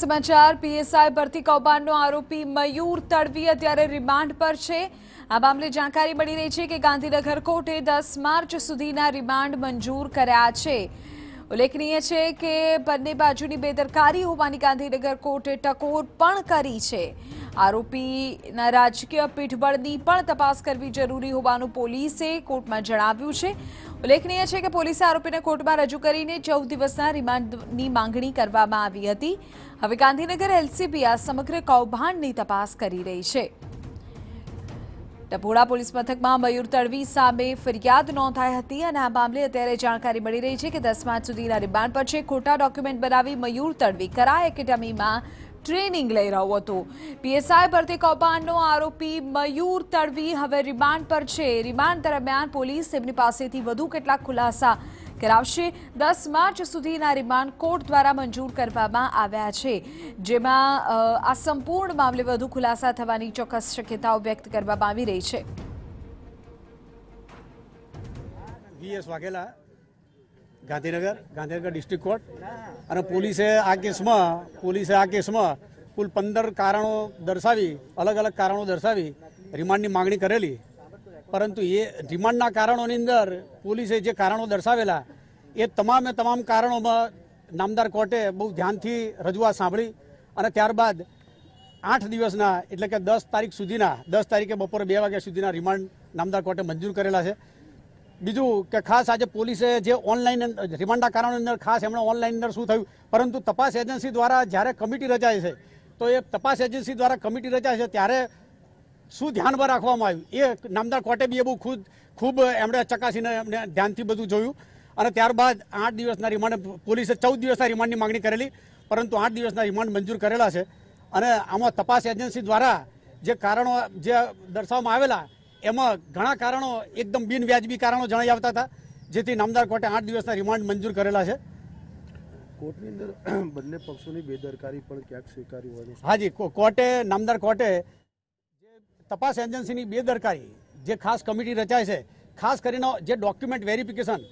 સમાચાર પીએસઆઈ ભરતી કૌભાંડનો આરોપી મયુર તડવી અત્યારે રિમાન્ડ પર છે આ મામલે જાણકારી મળી રહી છે કે ગાંધીનગર કોર્ટે દસ માર્ચ સુધીના રિમાન્ડ મંજૂર કર્યા છે ઉલ્લેખનીય છે કે બંને બાજુની બેદરકારી હોવાની ગાંધીનગર કોર્ટે ટકોર પણ કરી છે આરોપીના રાજકીય પીઠબળની પણ તપાસ કરવી જરૂરી હોવાનું પોલીસે કોર્ટમાં જણાવ્યું છે ઉલ્લેખનીય છે કે પોલીસે આરોપીને કોર્ટમાં રજૂ કરીને ચૌદ દિવસના રિમાન્ડની માંગણી કરવામાં આવી હતી હવે ગાંધીનગર એલસીબી આ સમગ્ર કૌભાંડની તપાસ કરી રહી છે ડભોડા પોલીસ મથકમાં મયુર તડવી સામે ફરિયાદ નોંધાઈ હતી અને આ મામલે અત્યારે જાણકારી મળી રહી છે કે દસ માર્ચ સુધીના રિમાન્ડ પર છે ખોટા ડોક્યુમેન્ટ બનાવી મયુર તડવી કરા એકેડમીમાં ટ્રેનિંગ લઈ રહ્યો હતો પીએસઆઈ ભરતી કૌભાંડનો આરોપી મયુર તડવી હવે રિમાન્ડ પર છે રિમાન્ડ દરમિયાન પોલીસ તેમની પાસેથી વધુ કેટલાક ખુલાસા કરાવશે દસ માર્ચ સુધીના રિમાન્ડ કોર્ટ દ્વારા મંજૂર કરવામાં આવ્યા છે જેમાં આ સંપૂર્ણ મામલે વધુ ખુલાસા થવાની ચોક્કસ શક્યતાઓ વ્યક્ત કરવામાં આવી રહી છે ગાંધીનગર ગાંધીનગર ડિસ્ટ્રિક્ટ કોર્ટ અને પોલીસે આ કેસમાં પોલીસે આ કેસમાં કુલ પંદર કારણો દર્શાવી અલગ અલગ કારણો દર્શાવી રિમાન્ડની માગણી કરેલી પરંતુ એ રિમાન્ડના કારણોની અંદર પોલીસે જે કારણો દર્શાવેલા એ તમામે તમામ કારણોમાં નામદાર કોર્ટે બહુ ધ્યાનથી રજૂઆત સાંભળી અને ત્યારબાદ આઠ દિવસના એટલે કે દસ તારીખ સુધીના દસ તારીખે બપોરે બે વાગ્યા સુધીના રિમાન્ડ નામદાર કોર્ટે મંજૂર કરેલા છે બીજું કે ખાસ આજે પોલીસે જે ઓનલાઈન રિમાન્ડના કારણો અંદર ખાસ એમણે ઓનલાઈન અંદર શું થયું પરંતુ તપાસ એજન્સી દ્વારા જ્યારે કમિટી રચાય છે તો એ તપાસ એજન્સી દ્વારા કમિટી રચાય છે ત્યારે શું ધ્યાનમાં રાખવામાં આવ્યું એ નામદાર કોર્ટે બી એ બહુ ખુદ ખૂબ એમણે ચકાસીને એમને ધ્યાનથી બધું જોયું અને ત્યારબાદ આઠ દિવસના રિમાન્ડ પોલીસે ચૌદ દિવસના રિમાન્ડની માંગણી કરેલી પરંતુ આઠ દિવસના રિમાન્ડ મંજૂર કરેલા છે અને આમાં તપાસ એજન્સી દ્વારા જે કારણો જે દર્શાવવામાં આવેલા એમાં ઘણા કારણો એકદમ બિનવ્યાજબી કારણો જણાઈ આવતા હતા જેથી નામદાર કોર્ટે આઠ દિવસના રિમાન્ડ મંજૂર કરેલા છે કોર્ટની અંદર બંને પક્ષોની બેદરકારી પણ ક્યાંક સ્વીકારી હોય હાજી કોર્ટે નામદાર કોર્ટે તપાસ એજન્સીની બેદરકારી જે ખાસ કમિટી રચાય છે ખાસ કરીને જે ડોક્યુમેન્ટ વેરિફિકેશન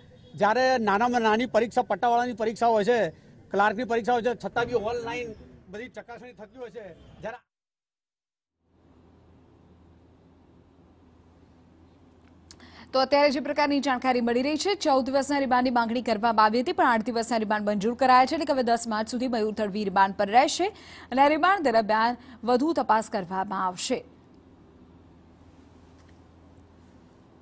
જ્યારે નાનામાં નાની પરીક્ષા પટ્ટાવાળાની પરીક્ષા હોય છે ક્લાર્કની પરીક્ષા હોય છે છતાં બી ઓનલાઈન બધી ચકાસણી થતી હોય છે જ્યારે તો અત્યારે જે પ્રકારની જાણકારી મળી રહી છે ચૌદ દિવસના રિમાન્ડની માંગણી કરવામાં આવી હતી પણ આઠ દિવસના રિમાન્ડ મંજૂર કરાયા છે એટલે કે હવે દસ માર્ચ સુધી મયુર તળવી રિમાન્ડ પર રહેશે અને રિમાન્ડ દરમિયાન વધુ તપાસ કરવામાં આવશે